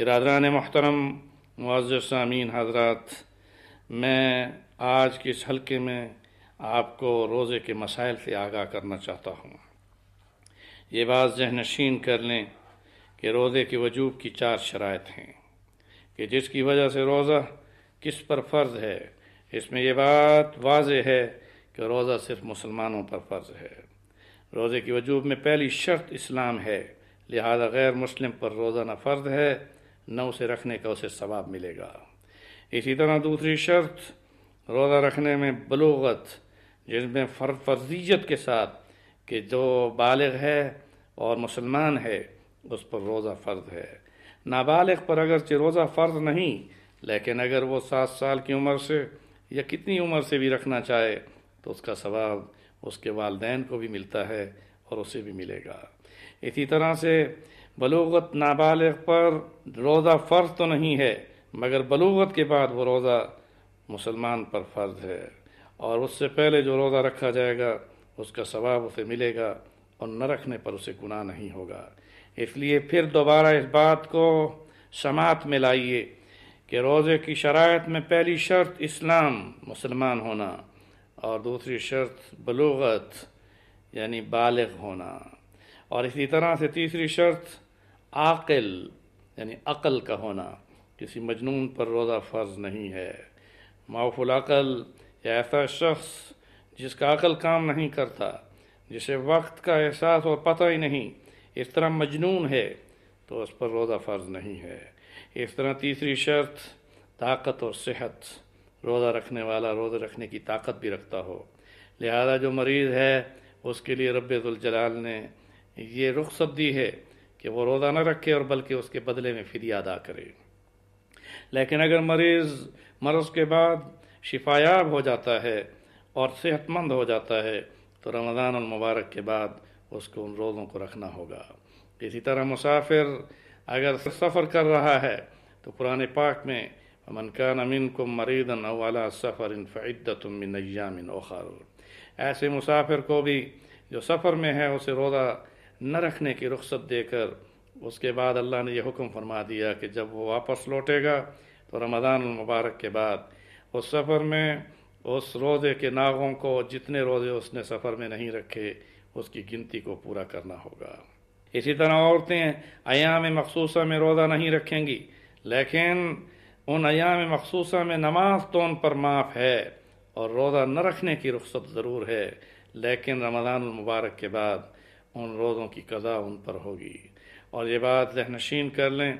बिरदरान मोहतरम मुआज़ सामीन हजरात मैं आज के इस हल्के में आपको रोज़े के मसाइल से आगाह करना चाहता हूँ ये बात जहनशीन कर लें कि रोज़े के वजूब की चार शरात हैं कि जिसकी वजह से रोज़ा किस पर फ़र्ज़ है इसमें यह बात वाज है कि रोज़ा सिर्फ मुसलमानों पर फ़र्ज़ है रोज़े के वजूब में पहली शर्त इस्लाम है लिहाजा गैर मुस्लिम पर रोज़ा ना फ़र्ज़ है न उसे रखने का उसे सवाब मिलेगा इसी तरह दूसरी शर्त रोज़ा रखने में बलोगत जिसमें फर फर्जीत के साथ कि जो बालग है और मुसलमान है उस पर रोज़ा फ़र्ज है नाबालग पर अगरचे रोज़ा फ़र्ज नहीं लेकिन अगर वो सात साल की उम्र से या कितनी उम्र से भी रखना चाहे तो उसका सवाब उसके वालदेन को भी मिलता है और उसे भी मिलेगा इसी तरह से बलूगत नाबालिग पर रोज़ा फ़र्ज तो नहीं है मगर बलूगत के बाद वो रोज़ा मुसलमान पर फ़र्ज है और उससे पहले जो रोज़ा रखा जाएगा उसका सवाब उसे मिलेगा और न रखने पर उसे गुनाह नहीं होगा इसलिए फिर दोबारा इस बात को समात में लाइए कि रोज़े की शरात में पहली शर्त इस्लाम मुसलमान होना और दूसरी शर्त बलूगत यानी बालग होना और इसी तरह से तीसरी शर्त आकल यानी अक़ल का होना किसी मजनून पर रोज़ा फ़र्ज नहीं है अकल या ऐसा शख्स जिसका अकल काम नहीं करता जिसे वक्त का एहसास और पता ही नहीं इस तरह मजनून है तो उस पर रोज़ा फ़र्ज नहीं है इस तरह तीसरी शर्त ताकत और सेहत रोज़ा रखने वाला रोज़ा रखने की ताकत भी रखता हो लिहाजा जो मरीज़ है उसके लिए रब्बुल ने ये रुख्सत दी है कि वो रोज़ा न रखे और बल्कि उसके बदले में फिर अदा करे लेकिन अगर मरीज़ मरज के बाद शिफायाब हो जाता है और सेहतमंद हो जाता है तो रमज़ान मुबारक के बाद उसको उन रोज़ों को रखना होगा इसी तरह मुसाफिर अगर सफ़र कर रहा है तो पुराने पाक में मनकान अमिन को मरीदन अवाला सफ़र इन फ़ैदतमिन ओखर ऐसे मुसाफिर को भी जो सफ़र में है उसे रोज़ा न रखने की रुख्सत देकर उसके बाद अल्लाह ने यह हुक्म फरमा दिया कि जब वो वापस लौटेगा तो रमज़ान मुबारक के बाद उस सफ़र में उस रोज़े के नागों को जितने रोज़े उसने सफ़र में नहीं रखे उसकी गिनती को पूरा करना होगा इसी तरह औरतें अयाम मखसूसा में रोज़ा नहीं रखेंगी लेकिन उन अयाम मखसूसा में नमाज तो उन पर माफ़ है और रोज़ा न रखने की रुख्सत ज़रूर है लेकिन रमज़ान मुबारक के बाद उन रोज़ों की कदा उन पर होगी और ये बात जहनशीन कर लें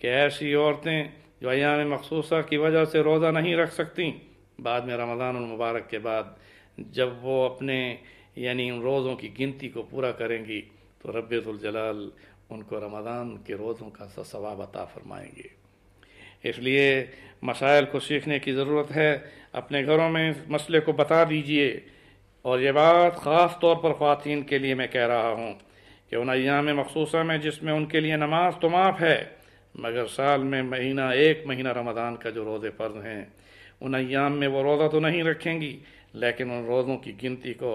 कि ऐसी औरतें जो अयाम मखसूसा की वजह से रोज़ा नहीं रख सकती बाद में रमज़ान मुबारक के बाद जब वो अपने यानी उन रोज़ों की गिनती को पूरा करेंगी तो रब्बतुलजलाल उनको रमज़ान के रोज़ों का सवाब अता फरमाएंगे इसलिए मसाइल को सीखने की ज़रूरत है अपने घरों में मसले को बता दीजिए और ये बात ख़ास तौर पर ख़वान के लिए मैं कह रहा हूँ कि उन अयाम मखसूस में जिसमें उनके लिए नमाज तो माफ़ है मगर साल में महीना एक महीना रमदान का जो रोज़े फ़र्ज हैं उन अयाम में वो रोज़ा तो नहीं रखेंगी लेकिन उन रोज़ों की गिनती को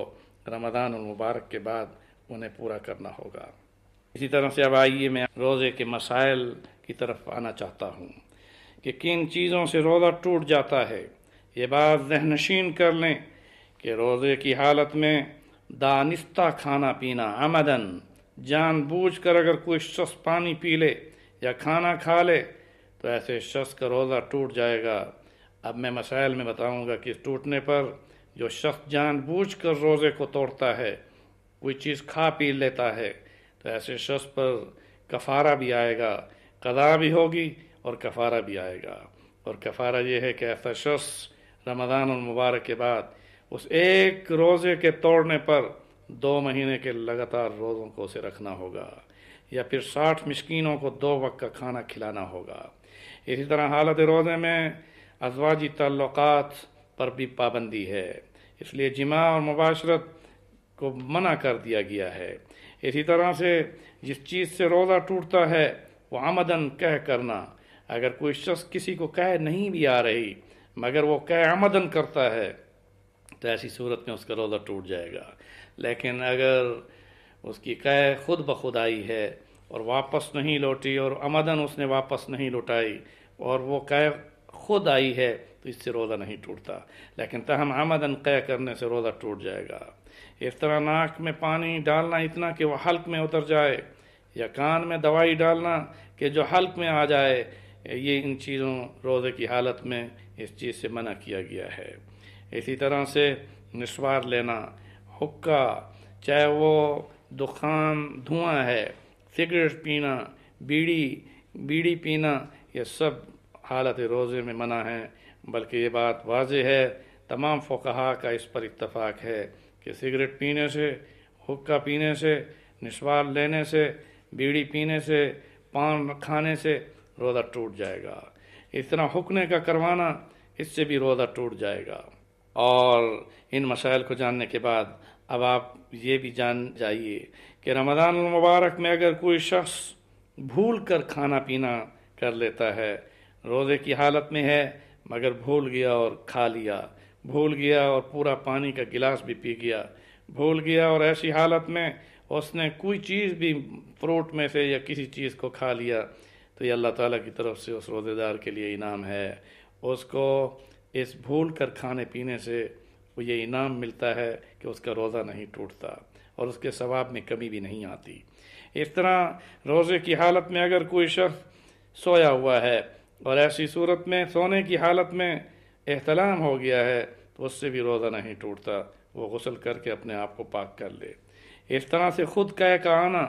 रमदान मुबारक के बाद उन्हें पूरा करना होगा इसी तरह से अब आइए मैं रोज़े के मसाइल की तरफ आना चाहता हूँ कि किन चीज़ों से रोज़ा टूट जाता है ये बात जहनशीन कर लें कि रोज़े की हालत में दानिस्ता खाना पीना आमदन जानबूझकर अगर कोई शख्स पानी पी ले या खाना खा ले तो ऐसे शख्स का रोज़ा टूट जाएगा अब मैं मसाइल में बताऊंगा कि टूटने पर जो शख्स जानबूझकर रोज़े को तोड़ता है कोई चीज़ खा पी लेता है तो ऐसे शख्स पर कफ़ारा भी आएगा कदा भी होगी और कफ़ारा भी आएगा और कफ़ारा ये है कि ऐसा शख्स रमज़ान मुबारक के बाद उस एक रोज़े के तोड़ने पर दो महीने के लगातार रोज़ों को उसे रखना होगा या फिर साठ मिशकिनों को दो वक्त का खाना खिलाना होगा इसी तरह हालत रोज़े में अजवाजी तल्लक पर भी पाबंदी है इसलिए जिमा और मुबाशरत को मना कर दिया गया है इसी तरह से जिस चीज़ से रोज़ा टूटता है वो आमदन कह करना अगर कोई शख्स किसी को कह नहीं भी आ रही मगर वो कह आमदन करता है तो ऐसी सूरत में उसका रोज़ा टूट जाएगा लेकिन अगर उसकी कह खुद ब खुद आई है और वापस नहीं लौटी और आमदन उसने वापस नहीं लौटाई और वो कह खुद आई है तो इससे रोज़ा नहीं टूटता लेकिन तहम आमदन कह करने से रोज़ा टूट जाएगा इस तरह नाक में पानी डालना इतना कि वह हल्क में उतर जाए या कान में दवाई डालना कि जो हल्क में आ जाए ये इन चीज़ों रोज़े की हालत में इस चीज़ से मना किया गया है इसी तरह से निस्वार लेना हुक्का चाहे वो दुकान धुआं है सिगरेट पीना बीड़ी बीड़ी पीना ये सब हालत रोज़े में मना है बल्कि ये बात वाज है तमाम फोकहा का इस पर इतफ़ाक़ है कि सिगरेट पीने से हुक्का पीने से निस्वार लेने से बीड़ी पीने से पान खाने से रोज़ा टूट जाएगा इस तरह हुक्ने का करवाना इससे भी रोज़ा टूट जाएगा और इन मसाइल को जानने के बाद अब आप ये भी जान जाइए कि रमज़ान मुबारक में अगर कोई शख्स भूल कर खाना पीना कर लेता है रोज़े की हालत में है मगर भूल गया और खा लिया भूल गया और पूरा पानी का गिलास भी पी गया भूल गया और ऐसी हालत में उसने कोई चीज़ भी फ्रूट में से या किसी चीज़ को खा लिया तो ये अल्लाह ताला की तरफ से उस रोज़ेदार के लिए इनाम है उसको इस भूल कर खाने पीने से वो ये इनाम मिलता है कि उसका रोज़ा नहीं टूटता और उसके सवाब में कमी भी नहीं आती इस तरह रोज़े की हालत में अगर कोई शख्स सोया हुआ है और ऐसी सूरत में सोने की हालत में एहतलाम हो गया है तो उससे भी रोज़ा नहीं टूटता वो गसल करके अपने आप को पाक कर ले इस तरह से खुद कह का आना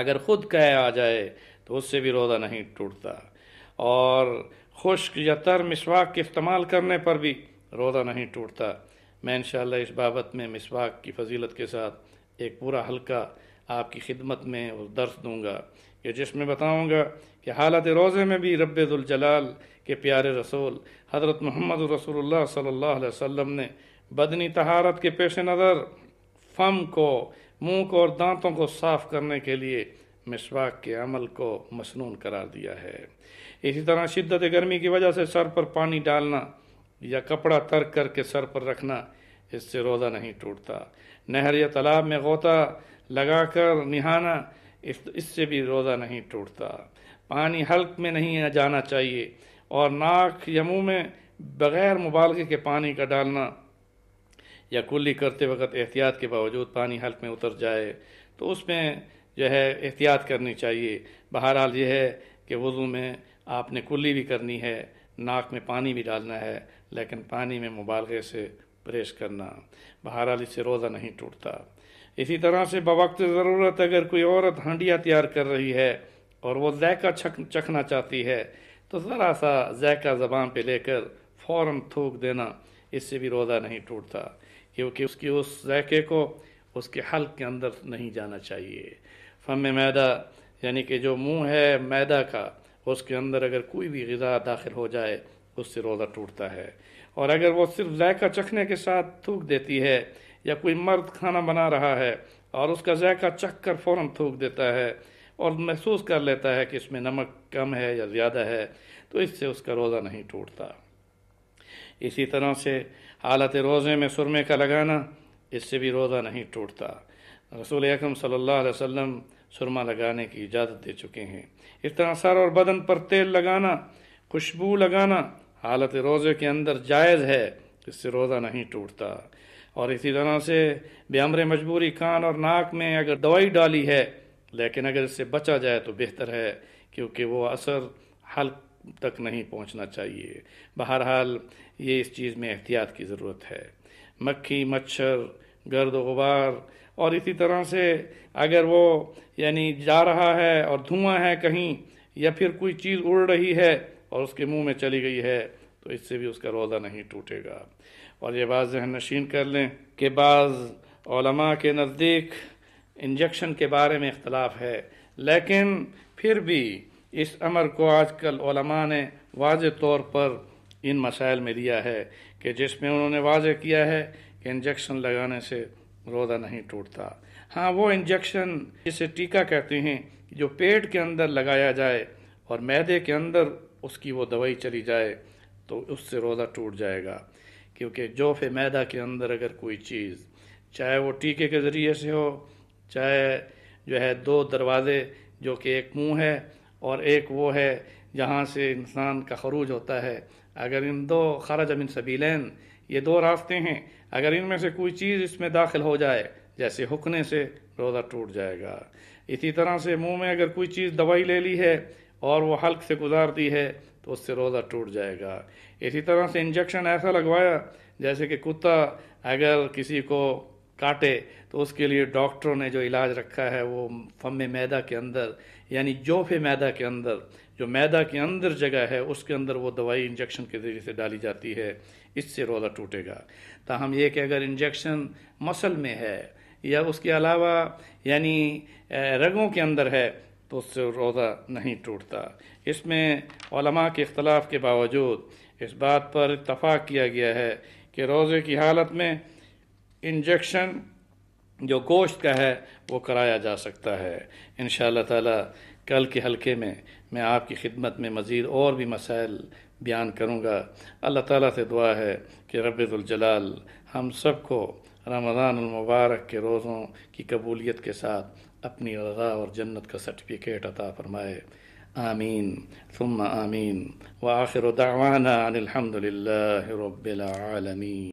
अगर खुद कह आ जाए तो उससे भी रोज़ा नहीं टूटता और खुश्क या तर मिसवाक के इस्तेमाल करने पर भी रोज़ा नहीं टूटता मैं इन इस बाबत में मिसवाक की फजीलत के साथ एक पूरा हल्का आपकी खिदमत में उस दर्स दूंगा कि जिसमें बताऊंगा कि हालत रोज़े में भी रब्ज़ुलजलाल के प्यारे रसूल हज़रत मोहम्मद रसूल सल्ला वम ने बदनी तहारत के पेश नज़र फम को मुँह को और दांतों को साफ़ करने के लिए मिसवाक के अमल को मसनून करार दिया है इसी तरह शिद्दत गर्मी की वजह से सर पर पानी डालना या कपड़ा तर्क करके सर पर रखना इससे रोज़ा नहीं टूटता नहर या तालाब में गोता कर निहाना इस इससे भी रोज़ा नहीं टूटता पानी हल्क में नहीं जाना चाहिए और नाक या मुँह में बग़ैर मुबालक के पानी का डालना या कुल्ली करते वक्त एहतियात के बावजूद पानी हल्क में उतर जाए तो उसमें जो है एहतियात करनी चाहिए बहरहाल यह है कि वज़ू में आपने कुल्ली भी करनी है नाक में पानी भी डालना है लेकिन पानी में मुबालगे से प्रेस करना बहरहाल इससे रोज़ा नहीं टूटता इसी तरह से बवक्त ज़रूरत अगर कोई औरत हंडिया तैयार कर रही है और वो जायका चख चखना चाहती है तो ज़रा सा जायका ज़बान पे लेकर फ़ौर थूक देना इससे भी रोज़ा नहीं टूटता क्योंकि उसकी उस जायके को उसके हल के अंदर नहीं जाना चाहिए फम मैदा यानी कि जो मुंह है मैदा का उसके अंदर अगर कोई भी गज़ा दाखिल हो जाए उससे रोज़ा टूटता है और अगर वो सिर्फ जायका चखने के साथ थूक देती है या कोई मर्द खाना बना रहा है और उसका जायका चख कर फ़ौर थूक देता है और महसूस कर लेता है कि इसमें नमक कम है या ज़्यादा है तो इससे उसका रोज़ा नहीं टूटता इसी तरह से हालत रोज़े में सुरमे का लगाना इससे भी रोज़ा नहीं टूटता रसूल अकरम सल्ला वसम सुरमा लगाने की इजाज़त दे चुके हैं इस तरह सर और बदन पर तेल लगाना खुशबू लगाना हालत रोज़े के अंदर जायज़ है इससे रोज़ा नहीं टूटता और इसी तरह से बेअमर मजबूरी कान और नाक में अगर दवाई डाली है लेकिन अगर इससे बचा जाए तो बेहतर है क्योंकि वो असर हल तक नहीं पहुंचना चाहिए बहरहाल ये इस चीज़ में एहतियात की ज़रूरत है मक्खी मच्छर गर्द गुबार और इसी तरह से अगर वो यानी जा रहा है और धुआं है कहीं या फिर कोई चीज़ उड़ रही है और उसके मुंह में चली गई है तो इससे भी उसका रोज़ा नहीं टूटेगा और ये बात जहन नशीन कर लें कि बाज़ के नज़दीक इंजेक्शन के बारे में इख्तलाफ है लेकिन फिर भी इस अमर को आजकल ने वाज तौर पर इन मसाइल में दिया है कि जिसमें उन्होंने वाजह किया है कि इंजेक्शन लगाने से रोज़ा नहीं टूटता हाँ वो इंजेक्शन जिसे टीका कहते हैं जो पेट के अंदर लगाया जाए और मैदे के अंदर उसकी वो दवाई चली जाए तो उससे रोज़ा टूट जाएगा क्योंकि जोफ मैदा के अंदर अगर कोई चीज़ चाहे वो टीके के ज़रिए से हो चाहे जो है दो दरवाज़े जो कि एक मुंह है और एक वो है जहाँ से इंसान का खरूज होता है अगर इन दो खराज जमीन सबीलैन ये दो रास्ते हैं अगर इनमें से कोई चीज़ इसमें दाखिल हो जाए जैसे हुक्ने से रोज़ा टूट जाएगा इसी तरह से मुंह में अगर कोई चीज़ दवाई ले ली है और वो हल्क से गुजार दी है तो उससे रोज़ा टूट जाएगा इसी तरह से इंजेक्शन ऐसा लगवाया जैसे कि कुत्ता अगर किसी को काटे तो उसके लिए डॉक्टरों ने जो इलाज रखा है वो फम मैदा के अंदर यानी जोफे मैदा के अंदर जो मैदा के अंदर जगह है उसके अंदर वो दवाई इंजेक्शन के ज़रिए से डाली जाती है इससे रोज़ा टूटेगा ताहम यह कि अगर इंजेक्शन मसल में है या उसके अलावा यानी रगों के अंदर है तो उससे रोज़ा नहीं टूटता इसमें के अख्तलाफ के बावजूद इस बात पर इतफाक़ किया गया है कि रोज़े की हालत में इंजेक्शन जो गोश्त का है वो कराया जा सकता है इन ताला कल के हल्के में मैं आपकी खिदमत में मज़ीद और भी मसाइल बयान करूँगा अल्लाह ताला से दुआ है कि रबाल हम सब को रमज़ान के रोज़ों की कबूलियत के साथ अपनी रजा और जन्नत का सर्टिफिकेट अता फरमाए आमीन ثم आमीन व आखिर दावाना अनिलहमदिल्ला रबालमीन